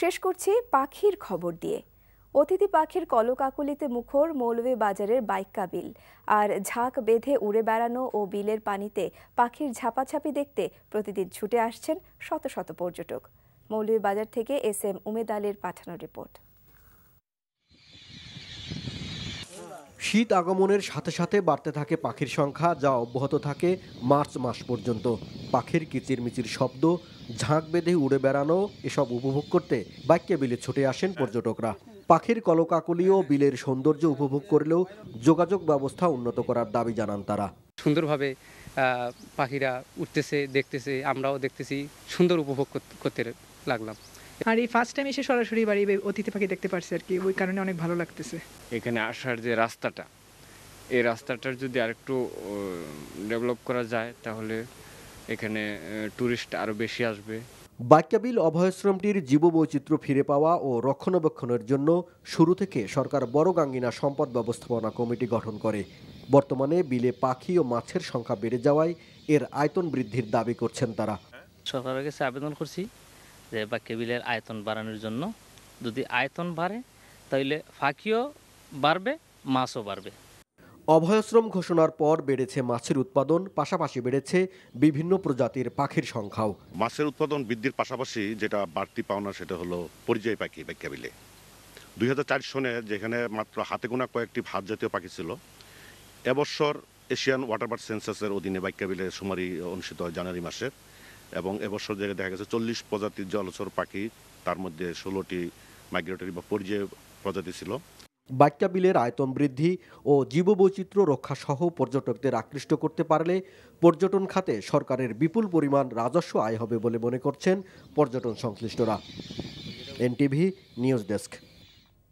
শেষ করছি পাখির খবর দিয়ে অতিথি পাখির কলকাকুলিতে মুখর মৌলভী বাজারের বাইক্কা বিল আর ঝাঁক বেঁধে উড়ে বেড়ানো ও বিলের পানিতে পাখির ঝাপাঝাপি দেখতে প্রতিদিন ছুটে আসছেন শত শত পর্যটক মৌলভী বাজার থেকে এস এম উমেদ আলীর পাঠানো রিপোর্ট শীত আগমনের সাথে সাথে বাড়তে থাকে পাখির সংখ্যা যা অব্যাহত থাকে মার্চ মাস পর্যন্ত পাখির কিচিরমিচির শব্দ ঝাঁক বেঁধে উড়ে বেড়ানো এসব উপভোগ করতে বাইককে বিলে ছুটে আসেন পর্যটকরা পাখির ও বিলের সৌন্দর্য উপভোগ করলেও যোগাযোগ ব্যবস্থা উন্নত করার দাবি জানান তারা সুন্দরভাবে পাখিরা উঠতেছে দেখতেছে আমরাও দেখতেছি সুন্দর উপভোগ করতে লাগলাম আর এই ফার্স্ট টাইম এসে সরাসরি বাড়ি অতিথি পাখি দেখতে পারছি আর কি ওই কারণে অনেক ভালো লাগতেছে এখানে আসার যে রাস্তাটা এই রাস্তাটার যদি আরেকটু ডেভেলপ করা যায় তাহলে এখানে টুরিস্ট আরও বেশি আসবে বাক্যাবিল অভয়াশ্রমটির জীববৈচিত্র্য ফিরে পাওয়া ও রক্ষণাবেক্ষণের জন্য শুরু থেকে সরকার বড় গাঙ্গিনা সম্পদ ব্যবস্থাপনা কমিটি গঠন করে বর্তমানে বিলে পাখি ও মাছের সংখ্যা বেড়ে যাওয়ায় এর আয়তন বৃদ্ধির দাবি করছেন তারা সরকারের কাছে আবেদন করছি যে বা কেবিলের আয়তন বাড়ানোর জন্য যদি আয়তন বাড়ে তাহলে ফাঁকিও বাড়বে মাছও বাড়বে অভয়াশ্রম ঘোষণার পর বেড়েছে মাছের উৎপাদন পাশাপাশি বেড়েছে বিভিন্ন প্রজাতির পাখির সংখ্যাও মাছের উৎপাদন বৃদ্ধির পাশাপাশি যেটা বাড়তি পাওনা সেটা হলো পরিযায়ী পাখি কেবিলে দুই হাজার সনে যেখানে মাত্র হাতে গোনা কয়েকটি ভাত জাতীয় পাখি ছিল এবছর এশিয়ান ওয়াটার বার্ড সেন্সাসের অধীনে বাইকাবিলে সুমারি অনুষ্ঠিত হয় জানুয়ারি মাসে এবং এবছর জায়গায় দেখা গেছে চল্লিশ প্রজাতির জলচর পাখি তার মধ্যে ষোলোটি মাইগ্রেটরি বা পর্যায়ে প্রজাতি ছিল বাক্যা বিলের আয়তন বৃদ্ধি ও জীববৈচিত্র্য রক্ষাসহ পর্যটকদের আকৃষ্ট করতে পারলে পর্যটন খাতে সরকারের বিপুল পরিমাণ রাজস্ব আয় হবে বলে মনে করছেন পর্যটন সংশ্লিষ্টরা এনটিভি নিউজ ডেস্ক